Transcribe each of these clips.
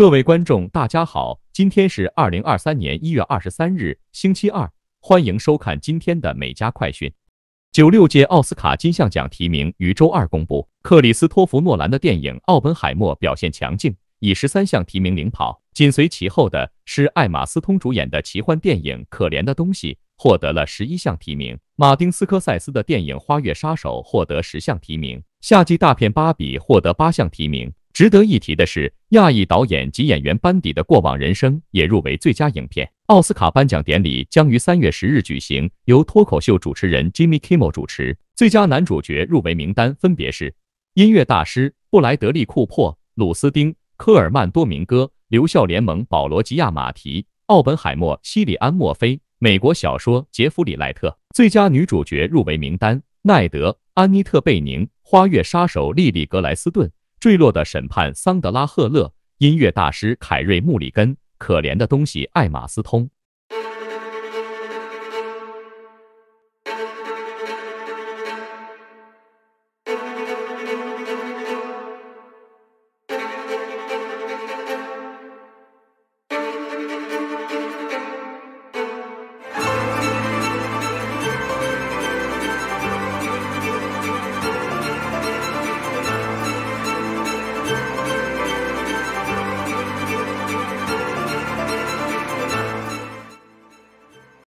各位观众，大家好！今天是二零二三年一月二十三日，星期二。欢迎收看今天的《美家快讯》。九六届奥斯卡金像奖提名于周二公布，克里斯托弗诺兰的电影《奥本海默》表现强劲，以十三项提名领跑。紧随其后的是艾玛斯通主演的奇幻电影《可怜的东西》，获得了十一项提名。马丁斯科塞斯的电影《花月杀手》获得十项提名。夏季大片《芭比》获得八项提名。值得一提的是，亚裔导演及演员班底的《过往人生》也入围最佳影片。奥斯卡颁奖典礼将于三月十日举行，由脱口秀主持人 Jimmy Kimmel 主持。最佳男主角入围名单分别是：音乐大师布莱德利·库珀、鲁斯丁·科尔曼、多明戈、留校联盟、保罗·吉亚马提、奥本海默、西里安·墨菲、美国小说杰弗里·莱特。最佳女主角入围名单：奈德、安妮特·贝宁、花月杀手莉莉·格莱斯顿。坠落的审判，桑德拉·赫勒；音乐大师凯瑞·穆里根；可怜的东西，艾玛·斯通。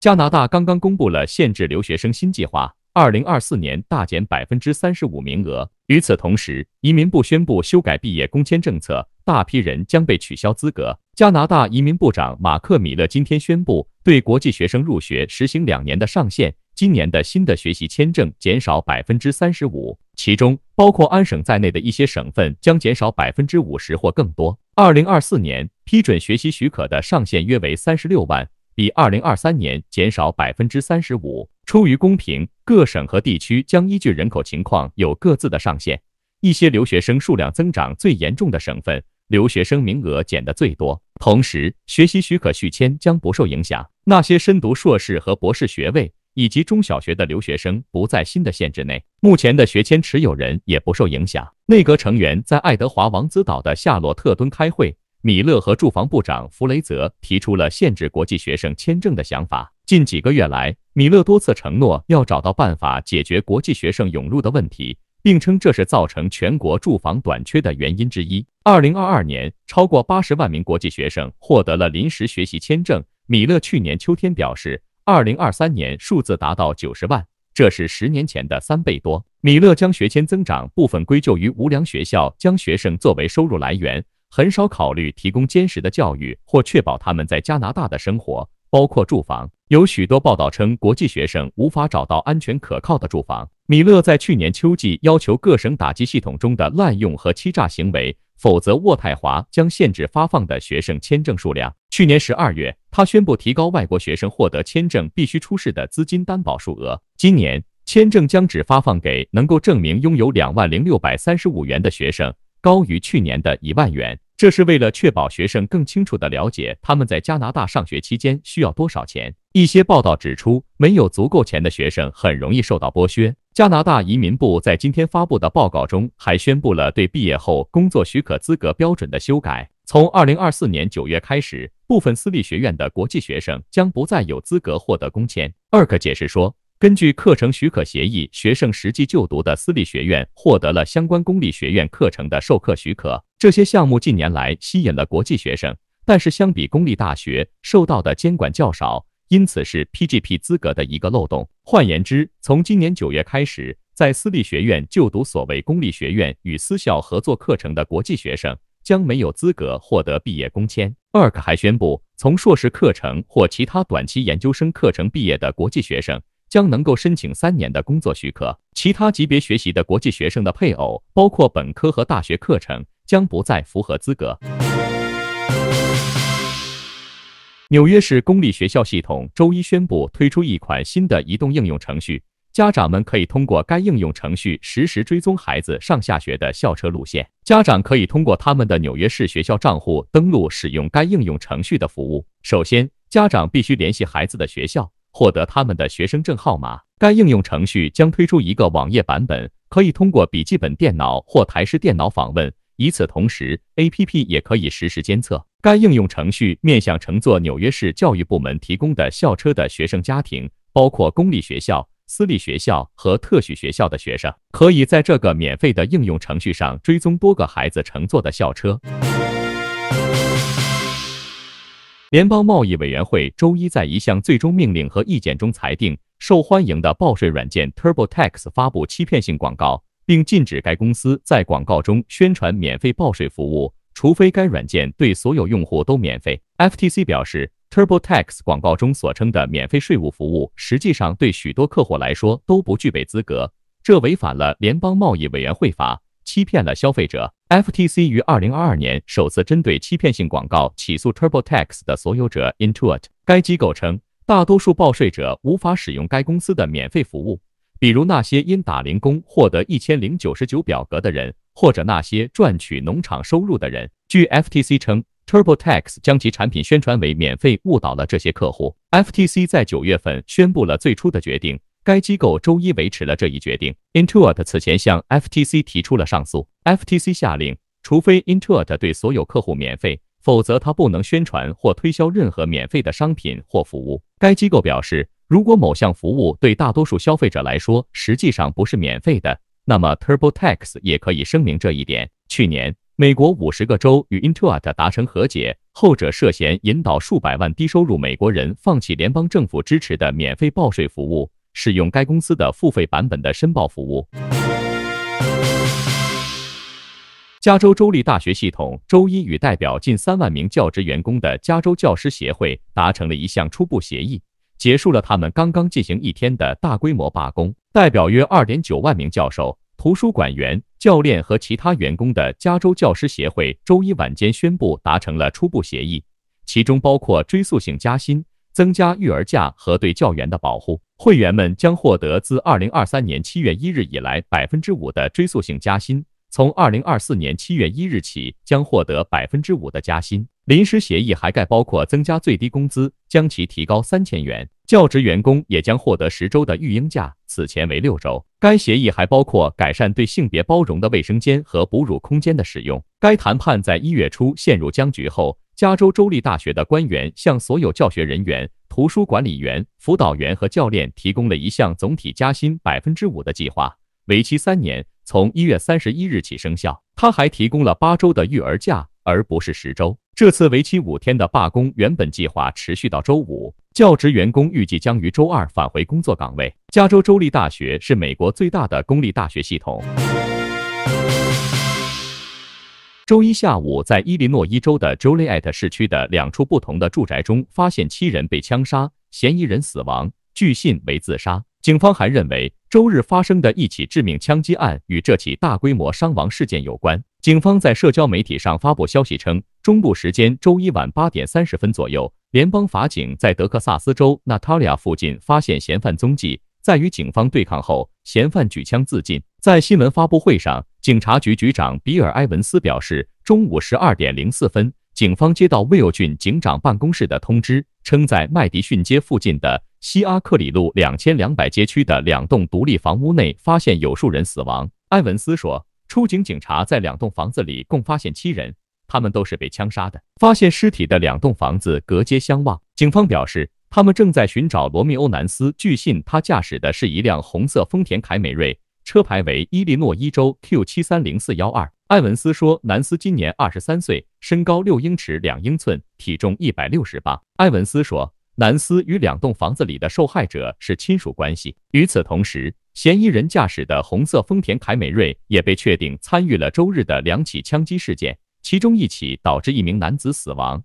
加拿大刚刚公布了限制留学生新计划，二零二四年大减百分之三十五名额。与此同时，移民部宣布修改毕业工签政策，大批人将被取消资格。加拿大移民部长马克·米勒今天宣布，对国际学生入学实行两年的上限。今年的新的学习签证减少百分之三十五，其中包括安省在内的一些省份将减少百分之五十或更多。二零二四年批准学习许可的上限约为三十六万。比二零二三年减少百分之三十五。出于公平，各省和地区将依据人口情况有各自的上限。一些留学生数量增长最严重的省份，留学生名额减得最多。同时，学习许可续签将不受影响。那些深读硕士和博士学位以及中小学的留学生不在新的限制内。目前的学签持有人也不受影响。内阁成员在爱德华王子岛的夏洛特敦开会。米勒和住房部长弗雷泽提出了限制国际学生签证的想法。近几个月来，米勒多次承诺要找到办法解决国际学生涌入的问题，并称这是造成全国住房短缺的原因之一。二零二二年，超过八十万名国际学生获得了临时学习签证。米勒去年秋天表示，二零二三年数字达到九十万，这是十年前的三倍多。米勒将学签增长部分归咎于无良学校将学生作为收入来源。很少考虑提供坚实的教育或确保他们在加拿大的生活，包括住房。有许多报道称，国际学生无法找到安全可靠的住房。米勒在去年秋季要求各省打击系统中的滥用和欺诈行为，否则渥太华将限制发放的学生签证数量。去年十二月，他宣布提高外国学生获得签证必须出示的资金担保数额。今年，签证将只发放给能够证明拥有两万零六百三十五元的学生。高于去年的一万元，这是为了确保学生更清楚地了解他们在加拿大上学期间需要多少钱。一些报道指出，没有足够钱的学生很容易受到剥削。加拿大移民部在今天发布的报告中还宣布了对毕业后工作许可资格标准的修改。从二零二四年九月开始，部分私立学院的国际学生将不再有资格获得工签。二克解释说。根据课程许可协议，学生实际就读的私立学院获得了相关公立学院课程的授课许可。这些项目近年来吸引了国际学生，但是相比公立大学，受到的监管较少，因此是 PGP 资格的一个漏洞。换言之，从今年九月开始，在私立学院就读所谓公立学院与私校合作课程的国际学生将没有资格获得毕业工签。ARK 还宣布，从硕士课程或其他短期研究生课程毕业的国际学生。将能够申请三年的工作许可。其他级别学习的国际学生的配偶，包括本科和大学课程，将不再符合资格。纽约市公立学校系统周一宣布推出一款新的移动应用程序，家长们可以通过该应用程序实时追踪孩子上下学的校车路线。家长可以通过他们的纽约市学校账户登录使用该应用程序的服务。首先，家长必须联系孩子的学校。获得他们的学生证号码。该应用程序将推出一个网页版本，可以通过笔记本电脑或台式电脑访问。与此同时，APP 也可以实时监测。该应用程序面向乘坐纽约市教育部门提供的校车的学生家庭，包括公立学校、私立学校和特许学校的学生，可以在这个免费的应用程序上追踪多个孩子乘坐的校车。联邦贸易委员会周一在一项最终命令和意见中裁定，受欢迎的报税软件 TurboTax 发布欺骗性广告，并禁止该公司在广告中宣传免费报税服务，除非该软件对所有用户都免费。FTC 表示，TurboTax 广告中所称的免费税务服务实际上对许多客户来说都不具备资格，这违反了联邦贸易委员会法。欺骗了消费者。FTC 于二零二二年首次针对欺骗性广告起诉 TurboTax 的所有者 Intuit。该机构称，大多数报税者无法使用该公司的免费服务，比如那些因打零工获得一千零九十九表格的人，或者那些赚取农场收入的人。据 FTC 称，TurboTax 将其产品宣传为免费，误导了这些客户。FTC 在九月份宣布了最初的决定。该机构周一维持了这一决定。Intuit 此前向 FTC 提出了上诉。FTC 下令，除非 Intuit 对所有客户免费，否则它不能宣传或推销任何免费的商品或服务。该机构表示，如果某项服务对大多数消费者来说实际上不是免费的，那么 TurboTax 也可以声明这一点。去年，美国五十个州与 Intuit 达成和解，后者涉嫌引导数百万低收入美国人放弃联邦政府支持的免费报税服务。使用该公司的付费版本的申报服务。加州州立大学系统周一与代表近三万名教职员工的加州教师协会达成了一项初步协议，结束了他们刚刚进行一天的大规模罢工。代表约二点九万名教授、图书馆员、教练和其他员工的加州教师协会周一晚间宣布达成了初步协议，其中包括追溯性加薪、增加育儿假和对教员的保护。会员们将获得自二零二三年七月一日以来百分之五的追溯性加薪，从二零二四年七月一日起将获得百分之五的加薪。临时协议还概包括增加最低工资，将其提高三千元。教职员工也将获得十周的育婴假，此前为六周。该协议还包括改善对性别包容的卫生间和哺乳空间的使用。该谈判在一月初陷入僵局后。加州州立大学的官员向所有教学人员、图书管理员、辅导员和教练提供了一项总体加薪百分之五的计划，为期三年，从一月三十一日起生效。他还提供了八周的育儿假，而不是十周。这次为期五天的罢工原本计划持续到周五，教职员工预计将于周二返回工作岗位。加州州立大学是美国最大的公立大学系统。周一下午，在伊利诺伊州的 Joliet 市区的两处不同的住宅中，发现七人被枪杀，嫌疑人死亡，据信为自杀。警方还认为，周日发生的一起致命枪击案与这起大规模伤亡事件有关。警方在社交媒体上发布消息称，中部时间周一晚八点三十分左右，联邦法警在德克萨斯州 Natalia 附近发现嫌犯踪迹，在与警方对抗后，嫌犯举枪自尽。在新闻发布会上，警察局局长比尔·埃文斯表示，中午十二点零四分，警方接到威尔郡警长办公室的通知，称在麦迪逊街附近的西阿克里路两千两百街区的两栋独立房屋内发现有数人死亡。埃文斯说，出警警察在两栋房子里共发现七人，他们都是被枪杀的。发现尸体的两栋房子隔街相望。警方表示，他们正在寻找罗密欧·南斯，据信他驾驶的是一辆红色丰田凯美瑞。车牌为伊利诺伊州 Q 七三零四幺二。埃文斯说，南斯今年二十三岁，身高六英尺两英寸，体重一百六十八。埃文斯说，南斯与两栋房子里的受害者是亲属关系。与此同时，嫌疑人驾驶的红色丰田凯美瑞也被确定参与了周日的两起枪击事件，其中一起导致一名男子死亡。